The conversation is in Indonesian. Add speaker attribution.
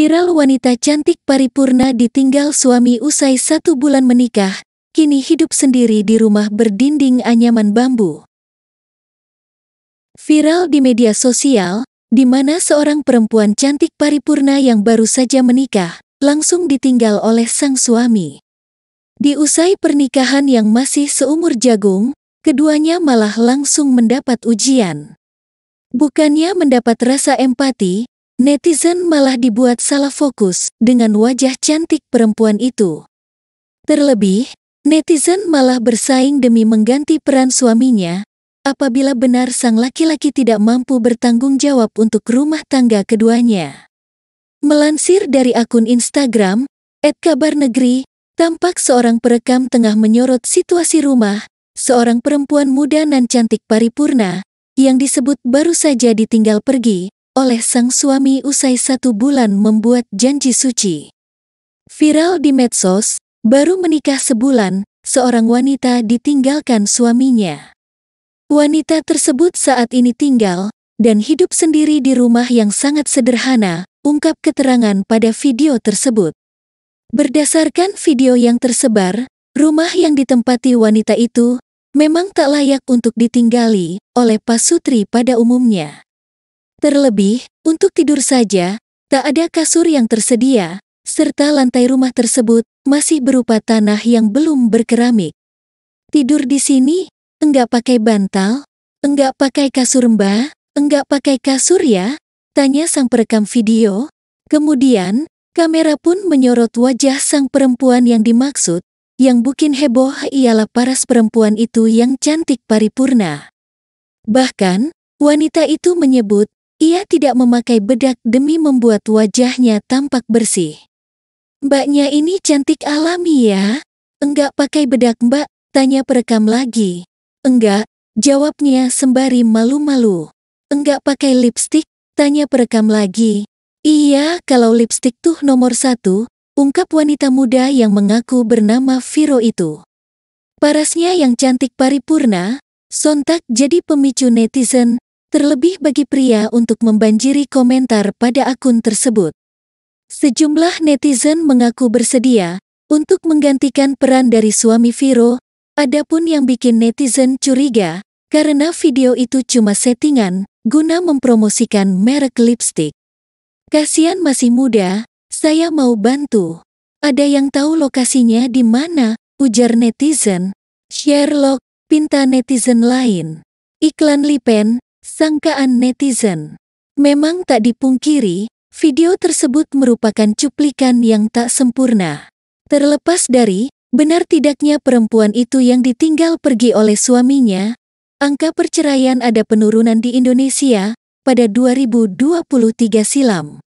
Speaker 1: Viral wanita cantik paripurna ditinggal suami usai satu bulan menikah, kini hidup sendiri di rumah berdinding anyaman bambu. Viral di media sosial, di mana seorang perempuan cantik paripurna yang baru saja menikah, langsung ditinggal oleh sang suami. Di usai pernikahan yang masih seumur jagung, keduanya malah langsung mendapat ujian. Bukannya mendapat rasa empati, Netizen malah dibuat salah fokus dengan wajah cantik perempuan itu. Terlebih, netizen malah bersaing demi mengganti peran suaminya apabila benar sang laki-laki tidak mampu bertanggung jawab untuk rumah tangga keduanya. Melansir dari akun Instagram, negeri, tampak seorang perekam tengah menyorot situasi rumah, seorang perempuan muda nan cantik paripurna, yang disebut baru saja ditinggal pergi, oleh sang suami usai satu bulan membuat janji suci. Viral di medsos, baru menikah sebulan, seorang wanita ditinggalkan suaminya. Wanita tersebut saat ini tinggal dan hidup sendiri di rumah yang sangat sederhana, ungkap keterangan pada video tersebut. Berdasarkan video yang tersebar, rumah yang ditempati wanita itu memang tak layak untuk ditinggali oleh pasutri pada umumnya. Terlebih, untuk tidur saja, tak ada kasur yang tersedia, serta lantai rumah tersebut masih berupa tanah yang belum berkeramik. Tidur di sini, enggak pakai bantal, enggak pakai kasur mbah, enggak pakai kasur ya, tanya sang perekam video. Kemudian, kamera pun menyorot wajah sang perempuan yang dimaksud, yang bukin heboh ialah paras perempuan itu yang cantik paripurna. Bahkan, wanita itu menyebut ia tidak memakai bedak demi membuat wajahnya tampak bersih. Mbaknya ini cantik alami ya? Enggak pakai bedak mbak, tanya perekam lagi. Enggak, jawabnya sembari malu-malu. Enggak pakai lipstik, tanya perekam lagi. Iya, kalau lipstik tuh nomor satu, ungkap wanita muda yang mengaku bernama Viro itu. Parasnya yang cantik paripurna, sontak jadi pemicu netizen terlebih bagi pria untuk membanjiri komentar pada akun tersebut. Sejumlah netizen mengaku bersedia untuk menggantikan peran dari suami Viro, adapun yang bikin netizen curiga karena video itu cuma settingan guna mempromosikan merek lipstick. Kasian masih muda, saya mau bantu. Ada yang tahu lokasinya di mana? ujar netizen. Sherlock pinta netizen lain. Iklan Lipen, Sangkaan netizen memang tak dipungkiri, video tersebut merupakan cuplikan yang tak sempurna. Terlepas dari benar tidaknya perempuan itu yang ditinggal pergi oleh suaminya, angka perceraian ada penurunan di Indonesia pada 2023 silam.